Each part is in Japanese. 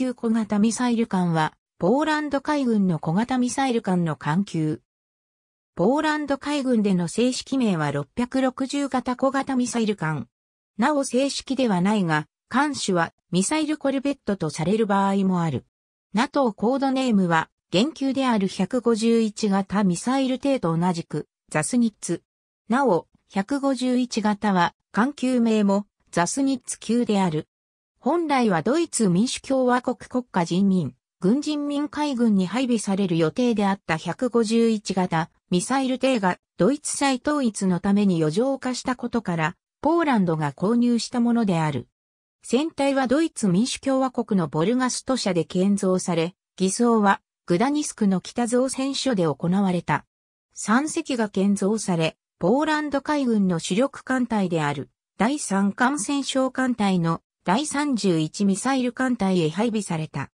級小型ミサイル艦は、ポーランド海軍の小型ミサイル艦の艦級。ポーランド海軍での正式名は660型小型ミサイル艦。なお正式ではないが、艦種はミサイルコルベットとされる場合もある。NATO コードネームは、現及である151型ミサイル艇と同じく、ザスニッツ。なお、151型は、艦級名もザスニッツ級である。本来はドイツ民主共和国国家人民、軍人民海軍に配備される予定であった151型ミサイル艇がドイツ再統一のために余剰化したことから、ポーランドが購入したものである。船体はドイツ民主共和国のボルガスト社で建造され、偽装はグダニスクの北造船所で行われた。三隻が建造され、ポーランド海軍の主力艦隊である第三艦船小艦隊の第31ミサイル艦隊へ配備された。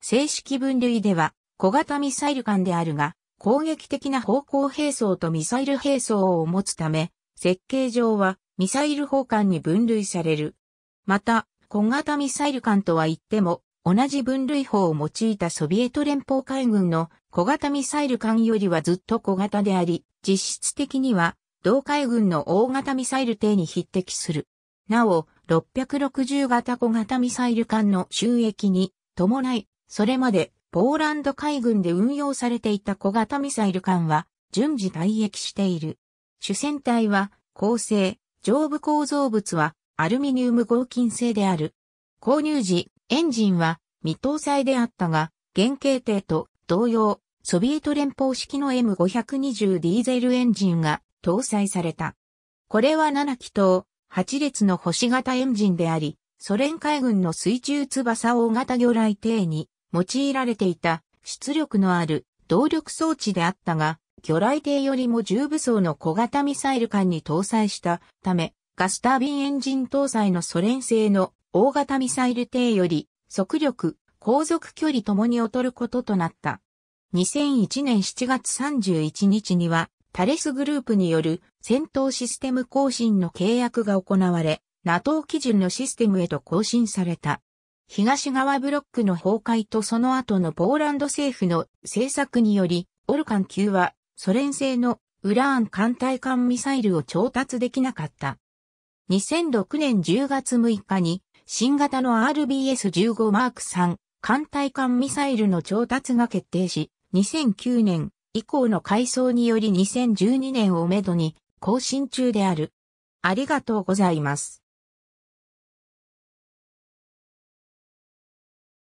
正式分類では小型ミサイル艦であるが、攻撃的な方向兵装とミサイル兵装を持つため、設計上はミサイル砲艦に分類される。また、小型ミサイル艦とは言っても、同じ分類法を用いたソビエト連邦海軍の小型ミサイル艦よりはずっと小型であり、実質的には同海軍の大型ミサイル艇に匹敵する。なお、660型小型ミサイル艦の収益に伴い、それまでポーランド海軍で運用されていた小型ミサイル艦は順次退役している。主戦隊は構成、上部構造物はアルミニウム合金製である。購入時、エンジンは未搭載であったが、原型艇と同様、ソビエト連邦式の M520 ディーゼルエンジンが搭載された。これは7気筒、8列の星型エンジンであり、ソ連海軍の水中翼大型魚雷艇に用いられていた出力のある動力装置であったが、魚雷艇よりも重武装の小型ミサイル艦に搭載したため、ガスタービンエンジン搭載のソ連製の大型ミサイル艇より速力、航続距離ともに劣ることとなった。2001年7月31日にはタレスグループによる戦闘システム更新の契約が行われ、NATO 基準のシステムへと更新された。東側ブロックの崩壊とその後のポーランド政府の政策により、オルカン級はソ連製のウラーン艦隊艦ミサイルを調達できなかった。2006年10月6日に新型の RBS15M3 艦隊艦ミサイルの調達が決定し、2009年以降の改装により2012年をめどに更新中である。ありがとうございます。